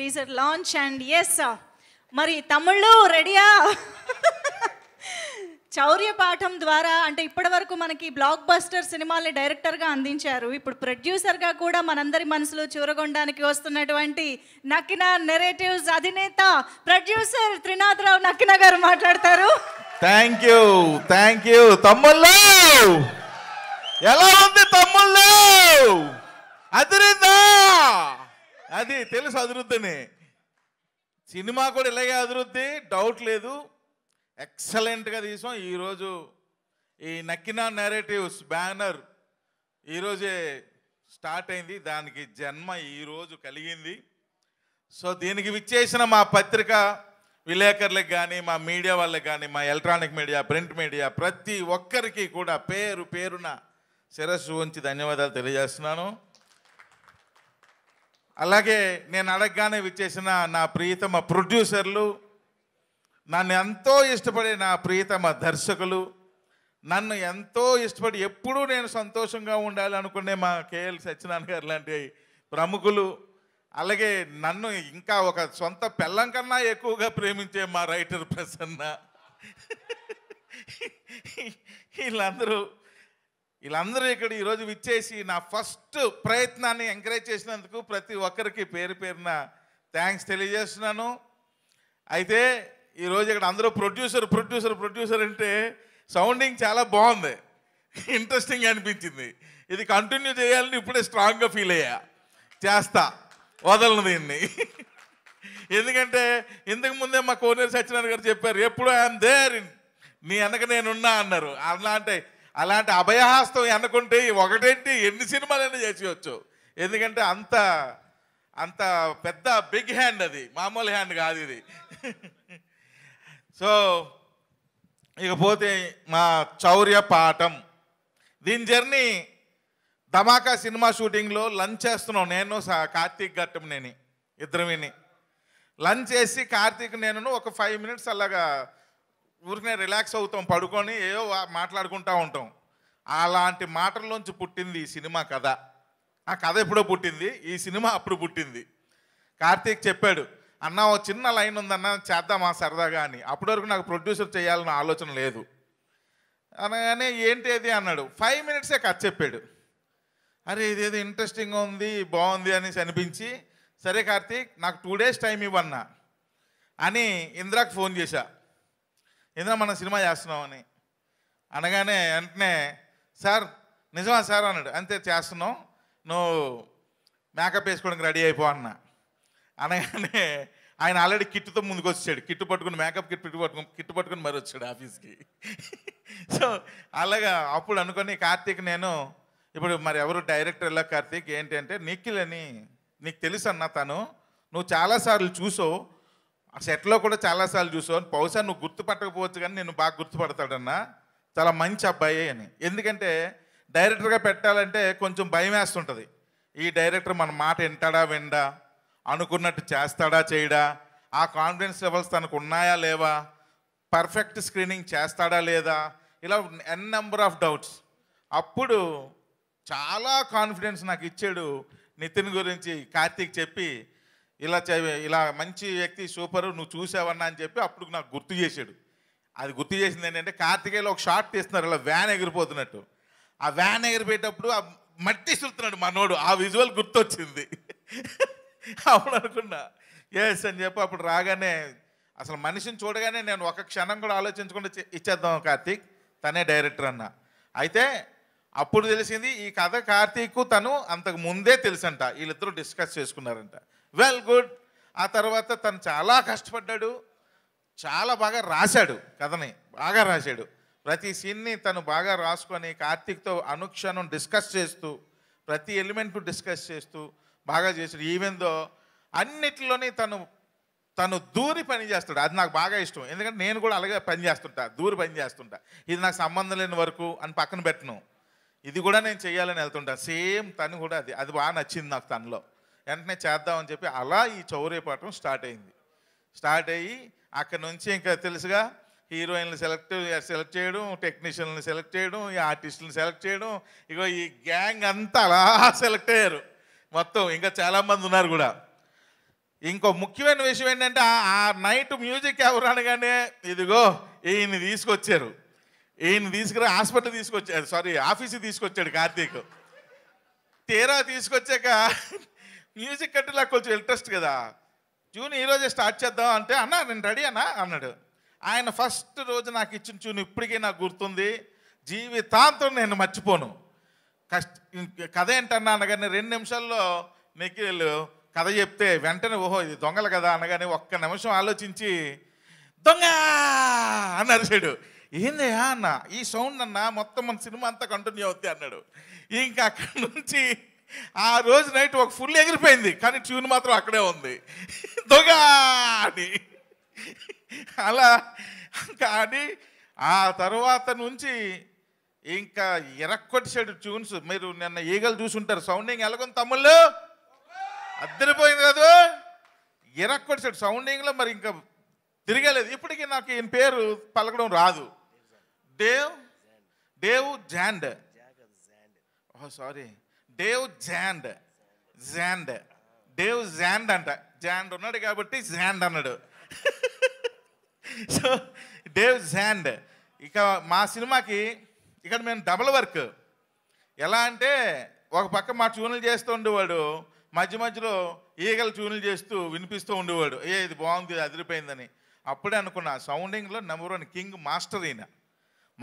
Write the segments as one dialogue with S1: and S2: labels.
S1: teaser launch and yes మరి తమిళ్ళు రెడీయా చౌర్య పాఠం ద్వారా అంటే ఇప్పటి వరకు మనకి బ్లాక్ బస్టర్ సినిమాల్ని డైరెక్టర్గా అందించారు ఇప్పుడు ప్రొడ్యూసర్గా కూడా మనందరి మనసులో చూరగొనడానికి వస్తున్నటువంటి నకిన నెరేటివ్స్ అధినేత ప్రొడ్యూసర్ త్రినాథరావు నకిన గారు మాట్లాడతారు థ్యాంక్ యూ థ్యాంక్ యూ తమ్ముళ్ళు ఎలా ఉంది తమ్ముళ్ళు అధినేత అది తెలుసు అదురుద్దని సినిమా కూడా ఇలాగే అదురుద్ది డౌట్ లేదు ఎక్సలెంట్గా తీసాం ఈరోజు ఈ నక్కిన నెరేటివ్స్ బ్యానర్ ఈరోజే స్టార్ట్ అయింది దానికి జన్మ ఈరోజు కలిగింది సో దీనికి విచ్చేసిన మా పత్రిక విలేకరులకు కానీ మా మీడియా వాళ్ళకి కానీ మా ఎలక్ట్రానిక్ మీడియా ప్రింట్ మీడియా ప్రతి ఒక్కరికి కూడా పేరు పేరున శిరస్సు ఉంచి ధన్యవాదాలు తెలియజేస్తున్నాను అలాగే నేను అడగగానే విచ్చేసిన నా ప్రియతమ ప్రొడ్యూసర్లు నన్ను ఎంతో ఇష్టపడే నా ప్రియతమ దర్శకులు నన్ను ఎంతో ఇష్టపడి ఎప్పుడూ నేను సంతోషంగా ఉండాలి అనుకునే మా కేఎల్ సత్యనారాయణ గారు లాంటి ప్రముఖులు అలాగే నన్ను ఇంకా ఒక సొంత పిల్లం కన్నా ఎక్కువగా ప్రేమించే మా రైటర్ ప్రసన్న వీళ్ళందరూ వీళ్ళందరూ ఇక్కడ ఈరోజు విచ్చేసి నా ఫస్ట్ ప్రయత్నాన్ని ఎంకరేజ్ చేసినందుకు ప్రతి ఒక్కరికి పేరు పేరున థ్యాంక్స్ తెలియజేస్తున్నాను అయితే ఈరోజు ఇక్కడ అందరూ ప్రొడ్యూసర్ ప్రొడ్యూసర్ ప్రొడ్యూసర్ అంటే సౌండింగ్ చాలా బాగుంది ఇంట్రెస్టింగ్ అనిపించింది ఇది కంటిన్యూ చేయాలని ఇప్పుడే స్ట్రాంగ్గా ఫీల్ అయ్యా చేస్తా వదలను దీన్ని ఎందుకంటే ఇంతకు ముందే మా కోనేరు సత్యనారాయణ గారు చెప్పారు ఎప్పుడు ఐఎమ్ దేర్ నీ వెనక నేనున్నా అన్నారు అలా అంటే అలాంటి అభయహాస్తం అనుకుంటే ఒకటేంటి ఎన్ని సినిమాలైనా చేసేయచ్చు ఎందుకంటే అంత అంత పెద్ద బిగ్ హ్యాండ్ అది మామూలు హ్యాండ్ కాదు ఇది సో ఇకపోతే మా చౌర్య పాఠం దీని జర్నీ ధమాకా సినిమా షూటింగ్లో లంచ్ చేస్తున్నాం నేను కార్తీక్ గట్టం నేను ఇద్దరు విని లంచ్ చేసి కార్తీక్ నేను ఒక ఫైవ్ మినిట్స్ అలాగా ఊరికనే రిలాక్స్ అవుతాం పడుకొని ఏదో మాట్లాడుకుంటూ ఉంటాం అలాంటి మాటల్లోంచి పుట్టింది ఈ సినిమా కథ ఆ కథ ఎప్పుడో పుట్టింది ఈ సినిమా అప్పుడు పుట్టింది కార్తీక్ చెప్పాడు అన్న ఓ చిన్న లైన్ ఉందన్న చేద్దామా సరదాగా అని అప్పటి వరకు నాకు ప్రొడ్యూసర్ చేయాలన్న ఆలోచన లేదు అనగానే ఏంటి అది అన్నాడు ఫైవ్ మినిట్సే కథ చెప్పాడు అరే ఇదేదో ఇంట్రెస్టింగ్ ఉంది బాగుంది అనేసి అనిపించి సరే కార్తీక్ నాకు టూ డేస్ టైం ఇవ్వన్నా అని ఇంద్రాకి ఫోన్ చేశాను ఏదైనా మనం సినిమా చేస్తున్నామని అనగానే వెంటనే సార్ నిజమా సార్ అన్నాడు అంతే చేస్తున్నాం నువ్వు మేకప్ వేసుకోవడానికి రెడీ అయిపో అన్న అనగానే ఆయన ఆల్రెడీ కిట్టుతో ముందుకు వచ్చాడు కిట్టు పట్టుకుని మేకప్ కిట్ పిట్టు పట్టుకుని కిట్టు పట్టుకుని మరి వచ్చాడు ఆఫీస్కి సో అలాగా అప్పుడు అనుకొని కార్తీక్ నేను ఇప్పుడు మరి ఎవరు డైరెక్టర్ ఇలా కార్తీక్ ఏంటి అంటే నిఖిల్ అని నీకు తెలుసు అన్న తను నువ్వు చాలాసార్లు చూసావు ఆ సెట్లో కూడా చాలాసార్లు చూసాను బహుశా నువ్వు గుర్తుపట్టకపోవచ్చు కానీ నేను బాగా గుర్తుపడతాడన్నా చాలా మంచి అబ్బాయి అని ఎందుకంటే డైరెక్టర్గా పెట్టాలంటే కొంచెం భయం వేస్తుంటుంది ఈ డైరెక్టర్ మన మాట వింటాడా విండా అనుకున్నట్టు చేస్తాడా చేయడా ఆ కాన్ఫిడెన్స్ లెవెల్స్ తనకు ఉన్నాయా లేవా పర్ఫెక్ట్ స్క్రీనింగ్ చేస్తాడా లేదా ఇలా ఎన్ నెంబర్ ఆఫ్ డౌట్స్ అప్పుడు చాలా కాన్ఫిడెన్స్ నాకు ఇచ్చాడు నితిన్ గురించి కార్తీక్ చెప్పి ఇలా ఇలా మంచి వ్యక్తి సూపర్ నువ్వు చూసావన్నా అని చెప్పి అప్పుడు నాకు గుర్తు చేశాడు అది గుర్తు చేసింది ఏంటంటే కార్తికేయలో ఒక షార్ట్ తీస్తున్నారు ఇలా వ్యాన్ ఎగిరిపోతున్నట్టు ఆ వ్యాన్ ఎగిరిపోయేటప్పుడు ఆ మట్టి సులుతున్నాడు మనోడు ఆ విజువల్ గుర్తొచ్చింది అప్పుడు అనుకున్నా ఎస్ అని చెప్పి అప్పుడు రాగానే అసలు మనిషిని చూడగానే నేను ఒక క్షణం కూడా ఆలోచించకుండా ఇచ్చేద్దాం కార్తీక్ తనే డైరెక్టర్ అన్న అయితే అప్పుడు తెలిసింది ఈ కథ కార్తీక్ తను అంతకు ముందే తెలుసంట వీళ్ళిద్దరూ డిస్కస్ చేసుకున్నారంట వెల్ గుడ్ ఆ తర్వాత తను చాలా కష్టపడ్డాడు చాలా బాగా రాశాడు కథని బాగా రాశాడు ప్రతి సీన్ని తను బాగా రాసుకొని కార్తీక్తో అనుక్షణం డిస్కస్ చేస్తూ ప్రతి ఎలిమెంట్ డిస్కస్ చేస్తూ బాగా చేశాడు ఈవెందో అన్నిటిలోనే తను తను దూరి పని చేస్తాడు అది నాకు బాగా ఇష్టం ఎందుకంటే నేను కూడా అలాగే పని చేస్తుంటా దూరి పని చేస్తుంటా ఇది నాకు సంబంధం లేని వరకు అని పక్కన పెట్టను ఇది కూడా నేను చేయాలని వెళ్తుంటా సేమ్ తను కూడా అది అది బాగా నచ్చింది నాకు తనలో వెంటనే చేద్దామని చెప్పి అలా ఈ చౌరీ పాఠం స్టార్ట్ అయింది స్టార్ట్ అయ్యి అక్కడ నుంచి ఇంకా తెలుసుగా హీరోయిన్లు సెలెక్ట్ సెలెక్ట్ చేయడం టెక్నీషియన్లు సెలెక్ట్ చేయడం ఈ ఆర్టిస్టులను సెలెక్ట్ చేయడం ఇక ఈ గ్యాంగ్ అంతా అలా సెలెక్ట్ అయ్యారు మొత్తం ఇంకా చాలామంది ఉన్నారు కూడా ఇంకో ముఖ్యమైన విషయం ఏంటంటే ఆ నైట్ మ్యూజిక్ ఎవరు అనగానే ఇదిగో ఈయన్ని తీసుకొచ్చారు ఈయన తీసుకురా హాస్పిటల్ తీసుకొచ్చారు సారీ ఆఫీస్కి తీసుకొచ్చాడు కార్తీక్ తీరా తీసుకొచ్చాక మ్యూజిక్ అంటే నాకు కొంచెం ఇంట్రెస్ట్ కదా ట్యూన్ ఈరోజే స్టార్ట్ చేద్దాం అంటే అన్న నేను రెడీ అన్నా అన్నాడు ఆయన ఫస్ట్ రోజు నాకు ఇచ్చిన ట్యూన్ ఇప్పటికీ నాకు గుర్తుంది జీవితాంతం నేను మర్చిపోను కష్ట కథ ఏంటన్నా అనగానే రెండు నిమిషాల్లో నిఖిల్ కథ చెప్తే వెంటనే ఓహో ఇది దొంగలు కదా అనగానే ఒక్క నిమిషం ఆలోచించి దొంగ అని అరిశాడు ఏందయ్యా అన్న ఈ సౌండ్ అన్న మొత్తం మన సినిమా అంతా కంటిన్యూ అవుతాయి అన్నాడు ఇంకా అక్కడి నుంచి ఆ రోజు నైట్ ఒక ఫుల్ ఎగిరిపోయింది కానీ ట్యూన్ మాత్రం అక్కడే ఉంది దొంగ అని అలా కానీ ఆ తర్వాత నుంచి ఇంకా ఎరక్కొట్టాడు ట్యూన్స్ మీరు నిన్న ఈగలు చూసుంటారు సౌండింగ్ ఎలాగొంది తమ్ముళ్ళు అద్దరిపోయింది కదా ఎరక్కొట్టాడు సౌండింగ్లో మరి ఇంకా తిరగలేదు ఇప్పటికీ నాకు ఈయన పేరు పలకడం రాదు దేవ్ దేవ్ జాండ్ సారీ డేవ్ జాండ్ జాండ్ డేవ్ జాండ్ అంట జాండ్ ఉన్నాడు కాబట్టి జాండ్ అన్నాడు సో డేవ్ జాండ్ ఇక మా సినిమాకి ఇక్కడ మేము డబల్ వర్క్ ఎలా అంటే ఒక పక్క మా ట్యూన్లు చేస్తూ ఉండేవాడు మధ్య మధ్యలో ఈగలు ట్యూన్లు చేస్తూ వినిపిస్తూ ఉండేవాడు ఏ ఇది బాగుంది అదిరిపోయిందని అప్పుడే అనుకున్నా సౌండింగ్లో నెంబర్ వన్ కింగ్ మాస్టర్ ఈయన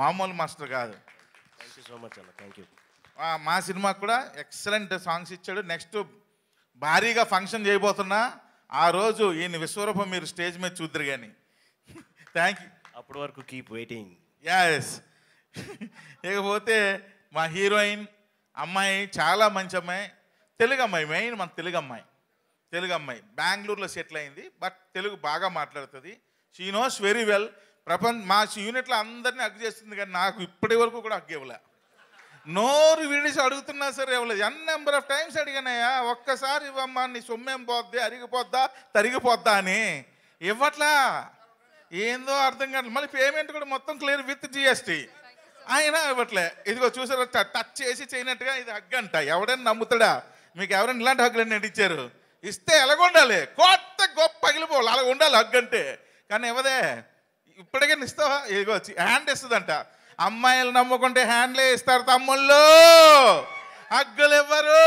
S1: మామూలు మాస్టర్ కాదు థ్యాంక్ యూ సో మచ్ అన్న థ్యాంక్ యూ మా సినిమా కూడా ఎక్సలెంట్ సాంగ్స్ ఇచ్చాడు నెక్స్ట్ భారీగా ఫంక్షన్ చేయబోతున్నా ఆ రోజు ఈయన విశ్వరూపం మీరు స్టేజ్ మీద చూద్దరు కానీ థ్యాంక్ యూ అప్పటి వరకు కీప్ వెయిటింగ్ యాస్ ఇకపోతే మా హీరోయిన్ అమ్మాయి చాలా మంచి అమ్మాయి తెలుగు అమ్మాయి మెయిన్ మన తెలుగు అమ్మాయి తెలుగు అమ్మాయి బెంగళూరులో సెటిల్ అయింది బట్ తెలుగు బాగా మాట్లాడుతుంది షీ నోస్ వెరీ వెల్ ప్రపంచ మా యూనిట్లో అందరినీ అగ్గు చేస్తుంది కానీ నాకు ఇప్పటి వరకు కూడా అగ్గివ్వలే నోరు విడిచి అడుగుతున్నా సరే ఇవ్వలేదు ఎన్ నెంబర్ ఆఫ్ టైమ్స్ అడిగినాయా ఒక్కసారి ఇవ్వమ్మా నీ సొమ్మేం పోద్ది అరిగిపోద్దా తరిగిపోద్దా అని ఇవ్వట్లా ఏందో అర్థం కాదు మళ్ళీ పేమెంట్ కూడా మొత్తం క్లియర్ విత్ జిఎస్టీ అయినా ఇవ్వట్లే ఇదిగో చూసారు టచ్ చేసి చేయనట్టుగా ఇది హగ్ అంట ఎవడైనా నమ్ముతాడా మీకు ఎవరైనా ఇలాంటి హగ్గులు నేను ఇచ్చారు ఇస్తే ఎలాగుండాలి కొత్త గొప్ప అగిలిపోవాలి అలా ఉండాలి హగ్ అంటే కానీ ఇవ్వదే ఇప్పటికే ఇస్తావా ఇదిగో హ్యాండ్ ఇస్తుందంట అమ్మాయిలు నమ్ముకుంటే హ్యాండ్లే ఇస్తారు తమ్ముళ్ళు అగ్గులు ఇవ్వరు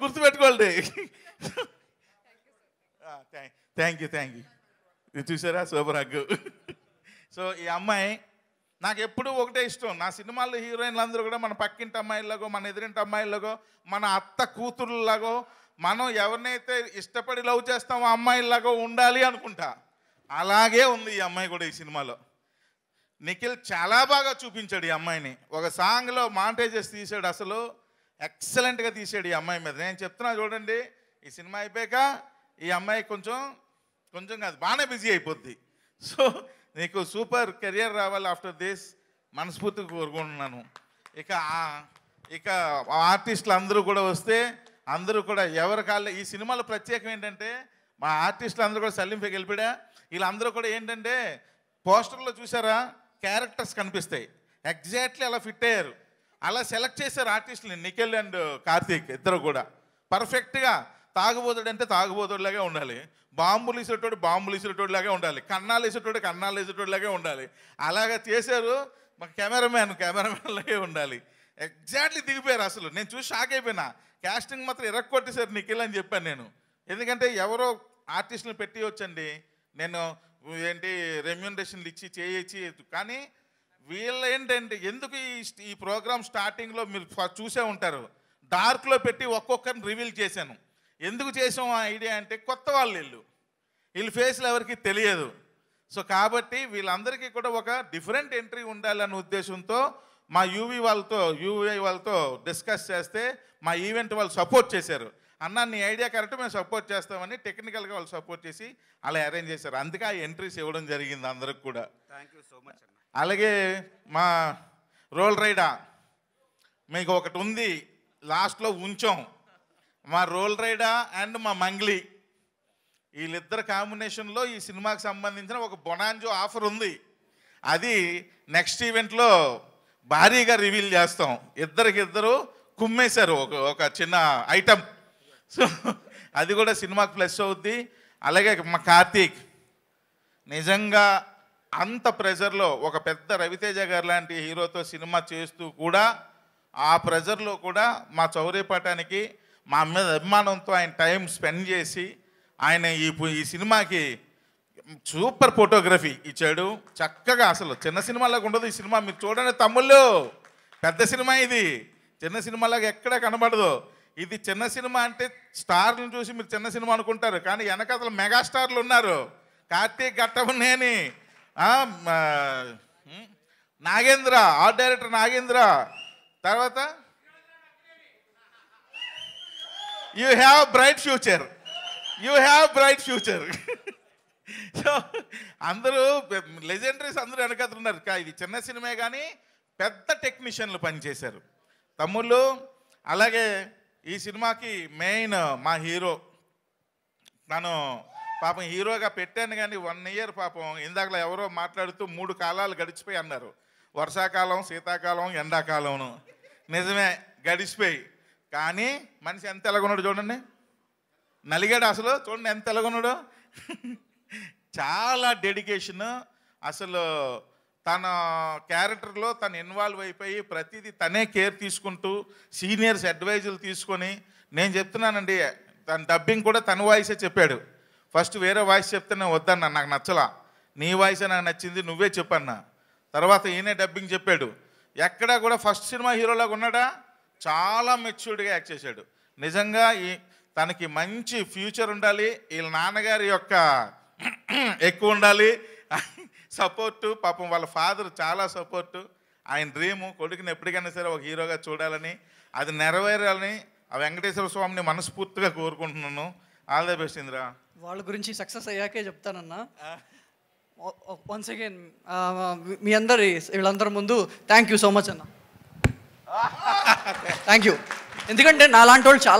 S1: గుర్తుపెట్టుకోండి థ్యాంక్ యూ థ్యాంక్ యూ ఇది చూసారా సూపర్ హగ్గు సో ఈ అమ్మాయి నాకు ఎప్పుడూ ఒకటే ఇష్టం నా సినిమాల్లో హీరోయిన్లు అందరూ కూడా మన పక్కింటి అమ్మాయిలాగో మన ఎదిరింటి అమ్మాయిలాగో మన అత్త కూతురులాగో మనం ఎవరినైతే ఇష్టపడి లవ్ చేస్తామో అమ్మాయిలాగో ఉండాలి అనుకుంటా అలాగే ఉంది ఈ అమ్మాయి కూడా ఈ సినిమాలో నిఖిల్ చాలా బాగా చూపించాడు ఈ అమ్మాయిని ఒక సాంగ్లో మాంటేజెస్ తీసాడు అసలు ఎక్సలెంట్గా తీసాడు ఈ అమ్మాయి మీద నేను చెప్తున్నా చూడండి ఈ సినిమా అయిపోయాక ఈ అమ్మాయి కొంచెం కొంచెం కాదు బాగానే బిజీ అయిపోద్ది సో నీకు సూపర్ కెరియర్ రావాలి ఆఫ్టర్ దిస్ మనస్ఫూర్తిగా కోరుకుంటున్నాను ఇక ఇక ఆర్టిస్టులు అందరూ కూడా వస్తే అందరూ కూడా ఎవరి కాళ్ళ ఈ సినిమాలో ప్రత్యేకం ఏంటంటే మా ఆర్టిస్టులు అందరూ కూడా సల్లింపకి వెళ్ళిపోయా వీళ్ళందరూ కూడా ఏంటంటే పోస్టర్లో చూసారా క్యారెక్టర్స్ కనిపిస్తాయి ఎగ్జాక్ట్లీ అలా ఫిట్ అయ్యారు అలా సెలెక్ట్ చేశారు ఆర్టిస్టులు నిఖిల్ అండ్ కార్తీక్ ఇద్దరు కూడా పర్ఫెక్ట్గా తాగుబోతుడు అంటే తాగుబోతుడిలాగే ఉండాలి బాంబులు ఇసేటోడు బాంబులు ఇసేటోడులాగే ఉండాలి కన్నాలు ఇసేటోడు కన్నాలు ఇసేటోడులాగే ఉండాలి అలాగా చేశారు మా కెమెరామ్యాన్ కెమెరామ్యాన్లాగే ఉండాలి ఎగ్జాక్ట్లీ దిగిపోయారు అసలు నేను చూసి షాక్ అయిపోయినా క్యాస్టింగ్ మాత్రం ఇరక్కొట్టేశారు నిఖిల్ అని చెప్పాను నేను ఎందుకంటే ఎవరో ఆర్టిస్టులు పెట్టి వచ్చండి నేను ఏంటి రెమ్యునరేషన్లు ఇచ్చి చేయొచ్చి కానీ వీళ్ళు ఏంటంటే ఎందుకు ఈ ఈ ప్రోగ్రామ్ స్టార్టింగ్లో మీరు చూసే ఉంటారు డార్క్లో పెట్టి ఒక్కొక్కరిని రివీల్ చేశాను ఎందుకు చేసాం ఆ ఐడియా అంటే కొత్త వాళ్ళు వీళ్ళు వీళ్ళ ఫేస్లు ఎవరికి తెలియదు సో కాబట్టి వీళ్ళందరికీ కూడా ఒక డిఫరెంట్ ఎంట్రీ ఉండాలనే ఉద్దేశంతో మా యూవీ వాళ్ళతో యూవీఐ వాళ్ళతో డిస్కస్ చేస్తే మా ఈవెంట్ వాళ్ళు సపోర్ట్ చేశారు అన్న నీ ఐడియా కరెక్ట్ మేము సపోర్ట్ చేస్తామని టెక్నికల్గా వాళ్ళు సపోర్ట్ చేసి అలా అరేంజ్ చేశారు అందుకే ఆ ఎంట్రీస్ ఇవ్వడం జరిగింది అందరికి కూడా థ్యాంక్ యూ సో మచ్ అలాగే మా రోల్ రైడా మీకు ఒకటి ఉంది లాస్ట్లో ఉంచాం మా రోల్ రైడా అండ్ మా మంగ్లీ వీళ్ళిద్దరు కాంబినేషన్లో ఈ సినిమాకి సంబంధించిన ఒక బొనాంజో ఆఫర్ ఉంది అది నెక్స్ట్ ఈవెంట్లో భారీగా రివీల్ చేస్తాం ఇద్దరికిద్దరు కుమ్మేశారు ఒక ఒక చిన్న ఐటమ్ సో అది కూడా సినిమాకి ప్లస్ అవుద్ది అలాగే మా కార్తీక్ నిజంగా అంత ప్రెజర్లో ఒక పెద్ద రవితేజ గారు లాంటి హీరోతో సినిమా చేస్తూ కూడా ఆ ప్రెజర్లో కూడా మా చౌరీపటానికి మా మీద అభిమానంతో ఆయన టైం స్పెండ్ చేసి ఆయన ఈ ఈ సినిమాకి సూపర్ ఫోటోగ్రఫీ ఇచ్చాడు చక్కగా అసలు చిన్న సినిమాలాగా ఉండదు ఈ సినిమా మీరు చూడండి తమ్ముళ్ళు పెద్ద సినిమా ఇది చిన్న సినిమాలాగా ఎక్కడ కనబడదు ఇది చిన్న సినిమా అంటే స్టార్లను చూసి మీరు చిన్న సినిమా అనుకుంటారు కానీ వెనక అసలు మెగాస్టార్లు ఉన్నారు కార్తీక్ ఘట్టమనేని నాగేంద్ర ఆర్ట్ డైరెక్టర్ నాగేంద్ర తర్వాత you have bright future you have bright future so అందరూ లెజెండరీస్ అందరూ వెనకతున్నారు ఇది చిన్న సినిమే కానీ పెద్ద టెక్నీషియన్లు పనిచేశారు తమ్ముళ్ళు అలాగే ఈ సినిమాకి మెయిన్ uh, మా హీరో నన్ను పాపం హీరోగా పెట్టాను కానీ వన్ ఇయర్ పాపం ఇందాకలా ఎవరో మాట్లాడుతూ మూడు కాలాలు గడిచిపోయి అన్నారు వర్షాకాలం శీతాకాలం ఎండాకాలం నిజమే గడిచిపోయి కానీ మనిషి ఎంత ఎలాగొన్నాడు చూడండి నలిగాడు అసలు చూడండి ఎంత ఎలాగొన్నాడు చాలా డెడికేషన్ అసలు తన క్యారెక్టర్లో తను ఇన్వాల్వ్ అయిపోయి ప్రతిదీ తనే కేర్ తీసుకుంటూ సీనియర్స్ అడ్వైజులు తీసుకొని నేను చెప్తున్నానండి తన డబ్బింగ్ కూడా తన వాయిసే చెప్పాడు ఫస్ట్ వేరే వాయిస్ చెప్తే నేను వద్దన్నా నాకు నచ్చలా నీ వాయిసే నాకు నచ్చింది నువ్వే చెప్పన్నా తర్వాత ఈయనే డబ్బింగ్ చెప్పాడు ఎక్కడా కూడా ఫస్ట్ సినిమా హీరోలాగా ఉన్నాడా చాలా మెచ్యూర్డ్గా యాక్ట్ చేశాడు నిజంగా ఈ తనకి మంచి ఫ్యూచర్ ఉండాలి వీళ్ళ నాన్నగారి యొక్క ఎక్కువ ఉండాలి సపోర్టు పాపం వాళ్ళ ఫాదర్ చాలా సపోర్టు ఆయన డ్రీము కొడుకుని ఎప్పటికైనా సరే ఒక హీరోగా చూడాలని అది నెరవేరాలని ఆ వెంకటేశ్వర స్వామిని మనస్ఫూర్తిగా కోరుకుంటున్నాను ఆల్ ద బెస్ట్ ఇంద్ర వాళ్ళ గురించి సక్సెస్ అయ్యాకే చెప్తానన్నా వన్స్ అగైన్ మీ అందరి వీళ్ళందరి ముందు థ్యాంక్ యూ సో మచ్ అన్న థ్యాంక్ యూ ఎందుకంటే నాలాంటి వాళ్ళు చాలా